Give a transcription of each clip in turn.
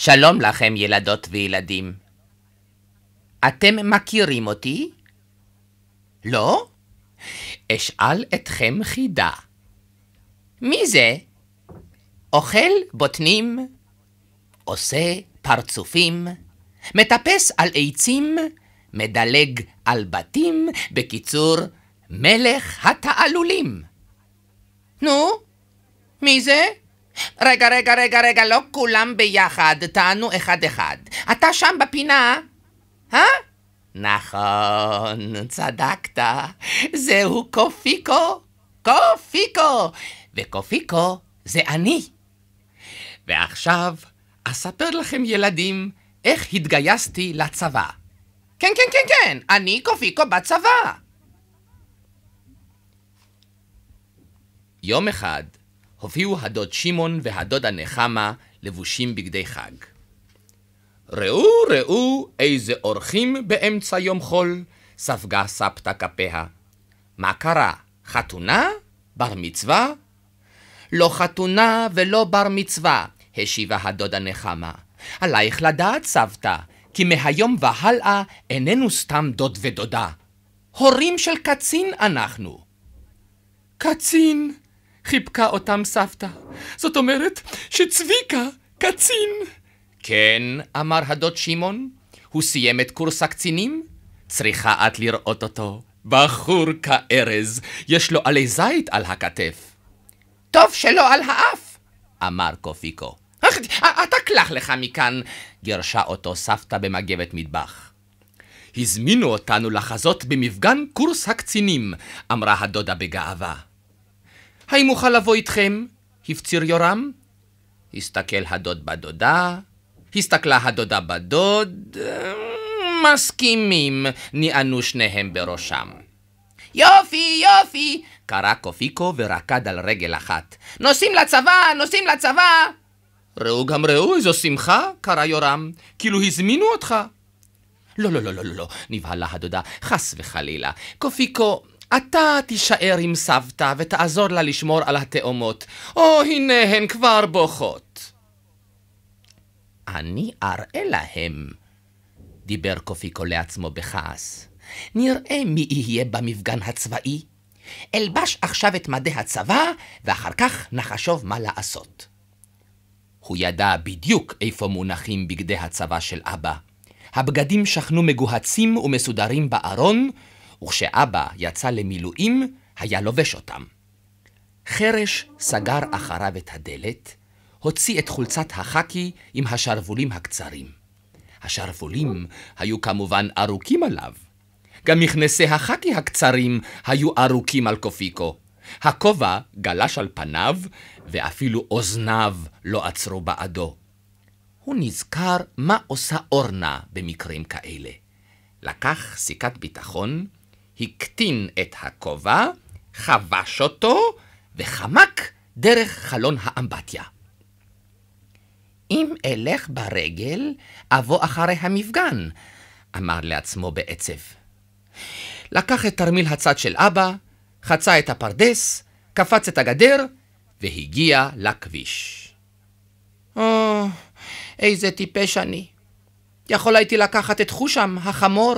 שלום לכם, ילדות וילדים. אתם מכירים אותי? לא? אשאל אתכם חידה. מי זה? אוכל בוטנים, עושה פרצופים, מטפס על עצים, מדלג על בתים, בקיצור, מלך התעלולים. נו, מי זה? רגע, רגע, רגע, רגע, לא כולם ביחד, טענו אחד-אחד. אתה שם בפינה, אה? נכון, צדקת. זהו קופיקו, קופיקו, וקופיקו זה אני. ועכשיו אספר לכם, ילדים, איך התגייסתי לצבא. כן, כן, כן, כן, אני קופיקו בצבא. יום אחד הופיעו הדוד שמעון והדודה נחמה לבושים בגדי חג. ראו ראו איזה אורחים באמצע יום חול, ספגה סבתא כפיה. מה קרה? חתונה? בר מצווה? לא חתונה ולא בר מצווה, השיבה הדודה נחמה. עלייך לדעת, סבתא, כי מהיום והלאה איננו סתם דוד ודודה. הורים של קצין אנחנו. קצין? חיבקה אותם סבתא. זאת אומרת שצביקה קצין. כן, אמר הדוד שמעון, הוא סיים את קורס הקצינים? צריכה את לראות אותו. בחור כארז, יש לו עלי זית על הכתף. טוב שלא על האף, אמר קופיקו. אתה קלח לך מכאן, גירשה אותו סבתא במגבת מטבח. הזמינו אותנו לחזות במפגן קורס הקצינים, אמרה הדודה בגאווה. האם אוכל לבוא איתכם? הפציר יורם. הסתכל הדוד בדודה, הסתכלה הדודה בדוד, מסכימים, נענו שניהם בראשם. יופי, יופי! קרא קופיקו ורקד על רגל אחת. נוסעים לצבא, נוסעים לצבא! ראו גם ראו, איזו שמחה! קרא יורם. כאילו הזמינו אותך. לא, לא, לא, לא, לא, לא. נבהלה הדודה, חס וחלילה. קופיקו, אתה תישאר עם סבתא ותעזור לה לשמור על התאומות. או, הנה הן כבר בוכות. אני אראה להם, דיבר קופיקו לעצמו בכעס. נראה מי יהיה במפגן הצבאי. אלבש עכשיו את מדי הצבא, ואחר כך נחשוב מה לעשות. הוא ידע בדיוק איפה מונחים בגדי הצבא של אבא. הבגדים שכנו מגוהצים ומסודרים בארון, וכשאבא יצא למילואים, היה לובש אותם. חרש סגר אחריו את הדלת, הוציא את חולצת החקי עם השרוולים הקצרים. השרוולים היו כמובן ארוכים עליו. גם מכנסי החקי הקצרים היו ארוכים על קופיקו. הכובע גלש על פניו, ואפילו אוזניו לא עצרו בעדו. הוא נזכר מה עושה אורנה במקרים כאלה. לקח סיכת ביטחון, הקטין את הכובע, חבש אותו, וחמק דרך חלון האמבטיה. אם אלך ברגל, אבוא אחרי המפגן, אמר לעצמו בעצב. לקח את תרמיל הצד של אבא, חצה את הפרדס, קפץ את הגדר, והגיע לכביש. או, oh, איזה טיפש אני. יכול הייתי לקחת את חושם, החמור,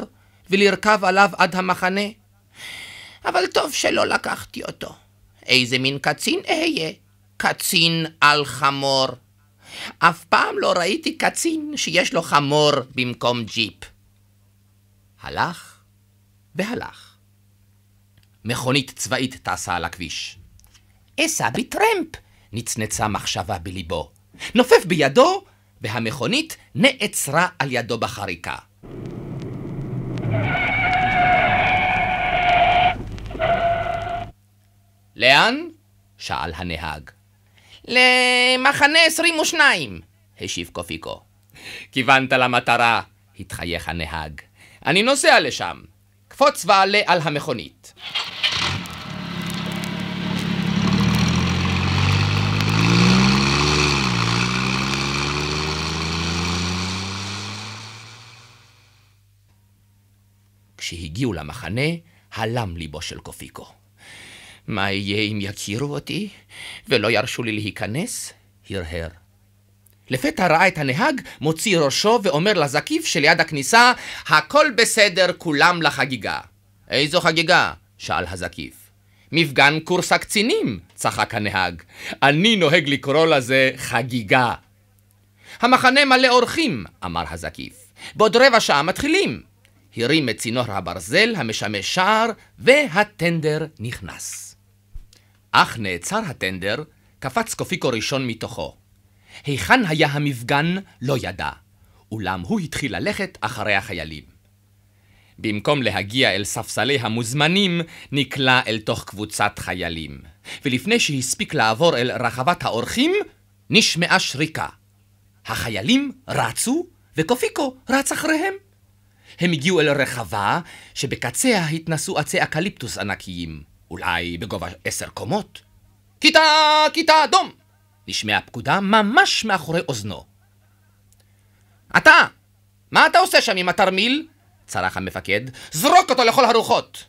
ולרכב עליו עד המחנה. אבל טוב שלא לקחתי אותו. איזה מין קצין אהיה? קצין על חמור. אף פעם לא ראיתי קצין שיש לו חמור במקום ג'יפ. הלך והלך. מכונית צבאית טסה על הכביש. אסע בטרמפ! נצנצה מחשבה בליבו. נופף בידו, והמכונית נעצרה על ידו בחריקה. לאן? שאל הנהג. למחנה 22, השיב קופיקו. כיוונת למטרה, התחייך הנהג. אני נוסע לשם. קפוץ ועלה על המכונית. כשהגיעו למחנה, הלם ליבו של קופיקו. מה יהיה אם יכירו אותי ולא ירשו לי להיכנס? הרהר. לפתע ראה את הנהג מוציא ראשו ואומר לזקיף שליד הכניסה, הכל בסדר, כולם לחגיגה. איזו חגיגה? שאל הזקיף. מפגן קורס הקצינים, צחק הנהג. אני נוהג לקרוא לזה חגיגה. המחנה מלא אורחים, אמר הזקיף. בעוד רבע שעה מתחילים. הרים את צינור הברזל המשמש שער, והטנדר נכנס. אך נעצר הטנדר, קפץ קופיקו ראשון מתוכו. היכן היה המפגן, לא ידע, אולם הוא התחיל ללכת אחרי החיילים. במקום להגיע אל ספסלי המוזמנים, נקלע אל תוך קבוצת חיילים. ולפני שהספיק לעבור אל רחבת האורחים, נשמעה שריקה. החיילים רצו, וקופיקו רץ אחריהם. הם הגיעו אל רחבה, שבקציה התנסו עצי אקליפטוס ענקיים. אולי בגובה עשר קומות? כיתה, כיתה אדום! נשמעה הפקודה ממש מאחורי אוזנו. אתה! מה אתה עושה שם עם התרמיל? צרח המפקד. זרוק אותו לכל הרוחות!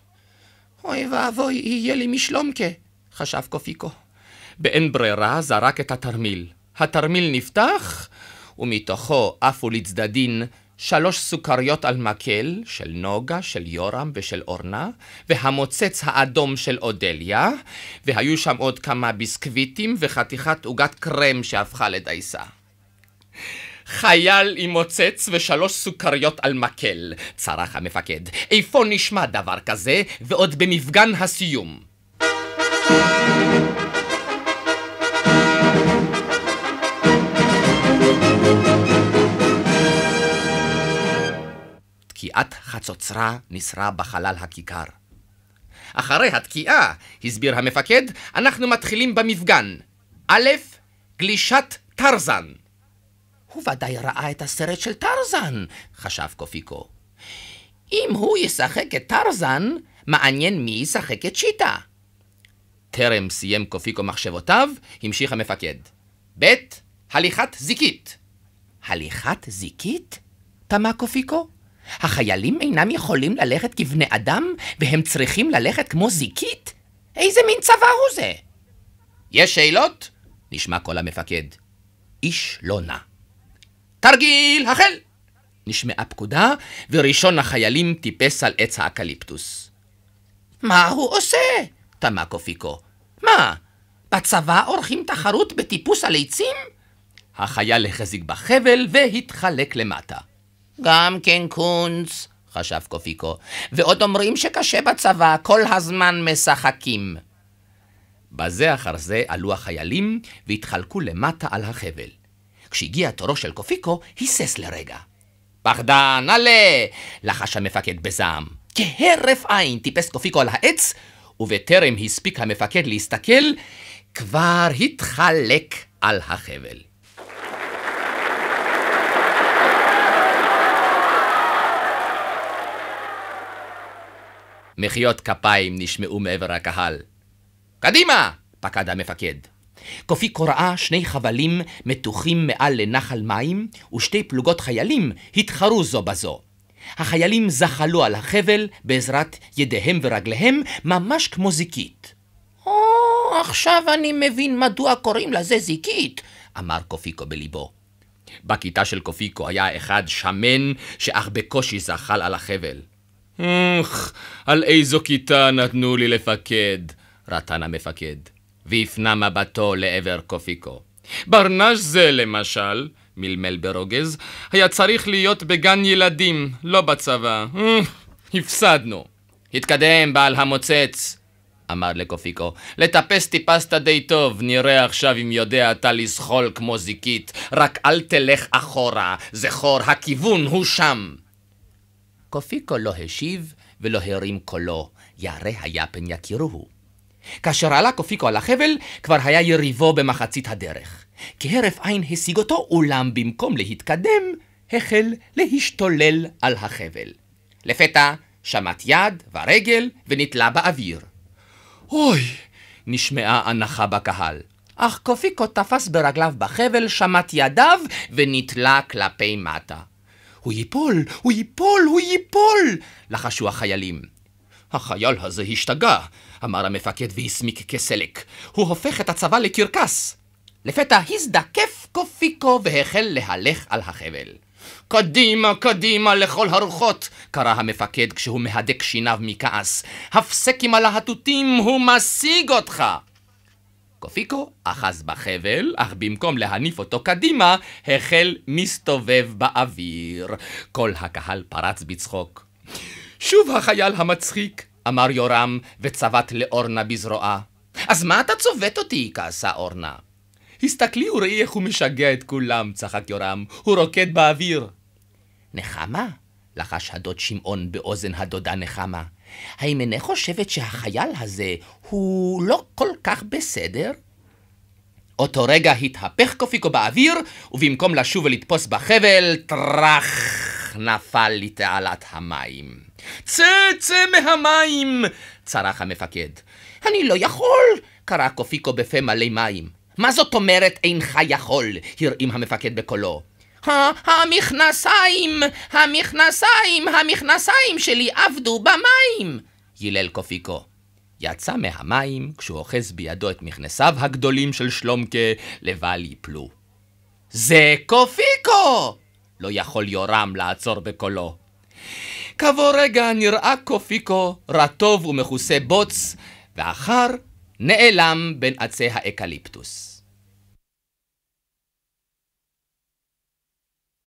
אוי ואבוי, יהיה לי משלומקה, חשב קופיקו. באין ברירה זרק את התרמיל. התרמיל נפתח, ומתוכו עפו לצדדין שלוש סוכריות על מקל, של נוגה, של יורם ושל אורנה, והמוצץ האדום של אודליה, והיו שם עוד כמה ביסקוויטים וחתיכת עוגת קרם שהפכה לדייסה. חייל עם מוצץ ושלוש סוכריות על מקל, צרח המפקד. איפה נשמע דבר כזה, ועוד במפגן הסיום. thank you תקיעת חצוצרה נסרה בחלל הכיכר. אחרי התקיעה, הסביר המפקד, אנחנו מתחילים במפגן. א', גלישת טרזן. הוא ודאי ראה את הסרט של טרזן, חשב קופיקו. אם הוא ישחק את טרזן, מעניין מי ישחק את שיטה. טרם סיים קופיקו מחשבותיו, המשיך המפקד. ב', הליכת זיקית. הליכת זיקית? תמה קופיקו. החיילים אינם יכולים ללכת כבני אדם, והם צריכים ללכת כמו זיקית? איזה מין צבא הוא זה? יש שאלות? נשמע קול המפקד. איש לא נע. תרגיל, החל! נשמעה פקודה, וראשון החיילים טיפס על עץ האקליפטוס. מה הוא עושה? תמה קופיקו. מה, בצבא עורכים תחרות בטיפוס על עצים? החייל החזיק בחבל והתחלק למטה. גם כן קונץ, חשב קופיקו, ועוד אומרים שקשה בצבא, כל הזמן משחקים. בזה אחר זה עלו החיילים והתחלקו למטה על החבל. כשהגיע תורו של קופיקו, היסס לרגע. פחדן, עלה! לחש המפקד בזעם. כהרף עין טיפס קופיקו על העץ, ובטרם הספיק המפקד להסתכל, כבר התחלק על החבל. מחיאות כפיים נשמעו מעבר הקהל. קדימה! פקד המפקד. קופיקו ראה שני חבלים מתוחים מעל לנחל מים, ושתי פלוגות חיילים התחרו זו בזו. החיילים זחלו על החבל בעזרת ידיהם ורגליהם, ממש כמו זיקית. או, עכשיו אני מבין מדוע קוראים לזה זיקית, אמר קופיקו בליבו. בכיתה של קופיקו היה אחד שמן שאך בקושי זחל על החבל. על איזו כיתה נתנו לי לפקד, רטן המפקד, והפנה מבטו לעבר קופיקו. ברנש זה, למשל, מלמל ברוגז, היה צריך להיות בגן ילדים, לא בצבא. הפסדנו. התקדם, בעל המוצץ, אמר לקופיקו. לטפס טיפסת די טוב, נראה עכשיו אם יודע אתה לזחול כמו זיקית. רק אל תלך אחורה, זכור, הכיוון הוא שם. קופיקו לא השיב ולא הרים קולו, יערי היה פן יכירוהו. כאשר עלה קופיקו על החבל, כבר היה יריבו במחצית הדרך. כהרף עין השיג אותו, אולם במקום להתקדם, החל להשתולל על החבל. לפתע שמט יד ורגל ונתלה באוויר. אוי! נשמעה הנחה בקהל. אך קופיקו תפס ברגליו בחבל, שמט ידיו ונתלה כלפי מטה. הוא ייפול, הוא ייפול, הוא ייפול! לחשו החיילים. החייל הזה השתגע, אמר המפקד והסמיק כסלק. הוא הופך את הצבא לקרקס. לפתע הזדקף קופיקו והחל להלך על החבל. קדימה, קדימה, לכל הרוחות! קרא המפקד כשהוא מהדק שיניו מכעס. הפסק עם הלהטוטים, הוא משיג אותך! קופיקו אחז בחבל, אך במקום להניף אותו קדימה, החל מסתובב באוויר. כל הקהל פרץ בצחוק. שוב החייל המצחיק, אמר יורם, וצבט לאורנה בזרועה. אז מה אתה צובט אותי? כעסה אורנה. הסתכלי וראי איך הוא משגע את כולם, צחק יורם, הוא רוקד באוויר. נחמה? לחש הדוד שמעון באוזן הדודה נחמה. האם אינך חושבת שהחייל הזה הוא לא כל כך בסדר? אותו רגע התהפך קופיקו באוויר, ובמקום לשוב ולתפוס בחבל, טראח, נפל לתעלת המים. צא, צא מהמים! צרח המפקד. אני לא יכול! קרא קופיקו בפה מלא מים. מה זאת אומרת אינך יכול? הרעים המפקד בקולו. המכנסיים, המכנסיים, המכנסיים שלי עבדו במים! הלל קופיקו. יצא מהמים כשהוא אוחז בידו את מכנסיו הגדולים של שלומקה לבל יפלו. זה קופיקו! לא יכול יורם לעצור בקולו. כעבור רגע נראה קופיקו רטוב ומכוסה בוץ, ואחר נעלם בין עצי האקליפטוס.